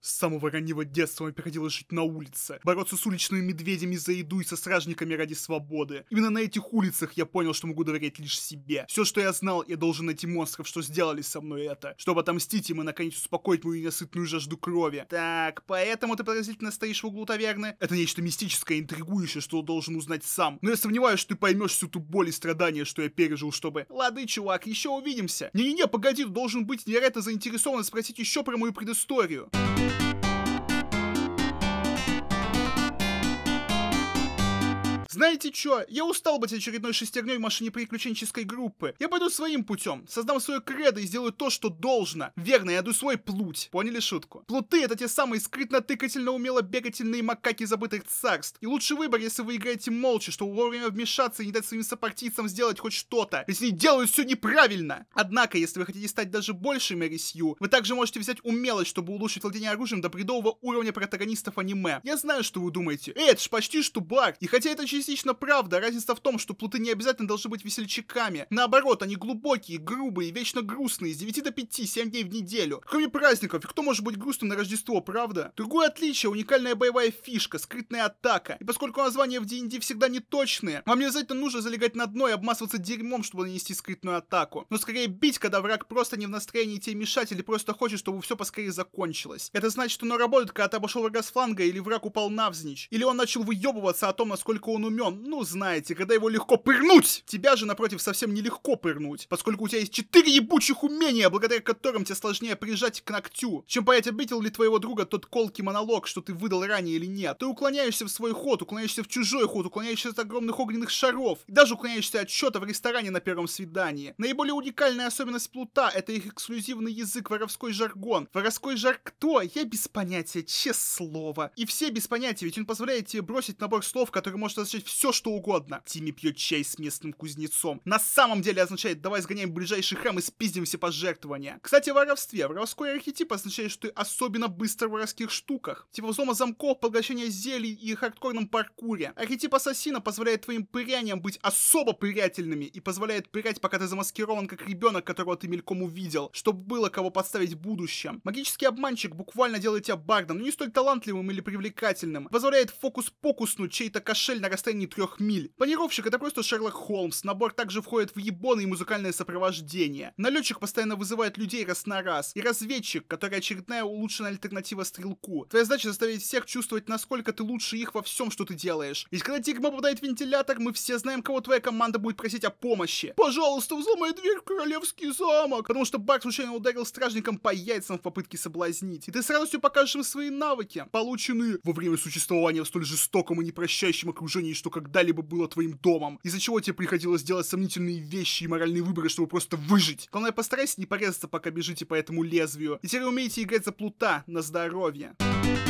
С самого раннего детства мне приходилось жить на улице, бороться с уличными медведями за еду и со стражниками ради свободы. Именно на этих улицах я понял, что могу доверять лишь себе. Все, что я знал, я должен найти монстров, что сделали со мной это, чтобы отомстить им и наконец успокоить мою ненасытную жажду крови. Так, поэтому ты подозрительно стоишь в углу таверны? Это нечто мистическое и интригующее, что должен узнать сам. Но я сомневаюсь, что ты поймешь всю ту боль и страдания, что я пережил, чтобы... Лады, чувак, еще увидимся. Не-не-не, погоди, ты должен быть невероятно заинтересован спросить еще про мою предысторию. Thank Знаете что? Я устал быть очередной шестерней в машине приключенческой группы. Я пойду своим путем, создам свое кредо и сделаю то, что должно. Верно, я иду свой плуть. Поняли шутку? Плуты — это те самые скрытно-тыкательно-умело-бегательные макаки забытых царств. И лучший выбор, если вы играете молча, чтобы вовремя вмешаться и не дать своим сопартийцам сделать хоть что-то. Если они делают все неправильно. Однако, если вы хотите стать даже больше Мэри Сью, вы также можете взять умелость, чтобы улучшить владение оружием до бредового уровня протагонистов аниме. Я знаю, что вы думаете. Эдж, почти что Барт. И хотя это частично частично правда. Разница в том, что плуты не обязательно должны быть весельчаками. Наоборот, они глубокие, грубые, вечно грустные, с 9 до 5, 7 дней в неделю. Кроме праздников, и кто может быть грустным на Рождество, правда? Другое отличие, уникальная боевая фишка, скрытная атака. И поскольку названия в D&D всегда неточные, вам не обязательно нужно залегать на дно и обмазываться дерьмом, чтобы нанести скрытную атаку. Но скорее бить, когда враг просто не в настроении тебе мешать или просто хочет, чтобы все поскорее закончилось. Это значит, что оно работает, когда ты обошел врага с фланга или враг упал навзничь. Или он начал выебываться о том, насколько он умен Семен, ну знаете, когда его легко пырнуть, тебя же, напротив, совсем нелегко пырнуть, поскольку у тебя есть четыре ебучих умения, благодаря которым тебе сложнее прижать к ногтю, чем понять, обидел ли твоего друга тот колкий монолог, что ты выдал ранее или нет. Ты уклоняешься в свой ход, уклоняешься в чужой ход, уклоняешься от огромных огненных шаров, и даже уклоняешься от счета в ресторане на первом свидании. Наиболее уникальная особенность плута — это их эксклюзивный язык, воровской жаргон. Воровской жар кто? Я без понятия, честное слово. И все без понятия, ведь он позволяет тебе бросить набор слов, который может означать все что угодно. Тимми пьет чай с местным кузнецом. На самом деле означает «давай сгоняем в ближайший храм и спиздим все пожертвования». Кстати, о воровстве. Воровской архетип означает, что ты особенно быстро в воровских штуках. Типа взлома замков, поглощение зелий и хардкорном паркуре. Архетип ассасина позволяет твоим пыряниям быть особо пырятельными и позволяет пырять, пока ты замаскирован как ребенок, которого ты мельком увидел, чтобы было кого подставить в будущем. Магический обманщик буквально делает тебя бардом, но не столь талантливым или привлекательным. Позволяет фокус-покуснуть чей-то кошель на расстоянии протяжении трех миль. Планировщик — это просто Шерлок Холмс. Набор также входит в ебоны музыкальное сопровождение. Налетчик постоянно вызывает людей раз на раз. И разведчик, который очередная улучшенная альтернатива стрелку. Твоя задача заставить всех чувствовать, насколько ты лучше их во всем, что ты делаешь. И когда дерьмо попадает в вентилятор, мы все знаем, кого твоя команда будет просить о помощи. Пожалуйста, взломай дверь в королевский замок. Потому что Барк случайно ударил стражником по яйцам в попытке соблазнить. И ты с радостью покажешь им свои навыки, полученные во время существования в столь жестоком и непрощающем окружении, что что когда-либо было твоим домом, из-за чего тебе приходилось делать сомнительные вещи и моральные выборы, чтобы просто выжить. Главное, постарайся не порезаться, пока бежите по этому лезвию. И теперь умеете играть за плута на здоровье. Thank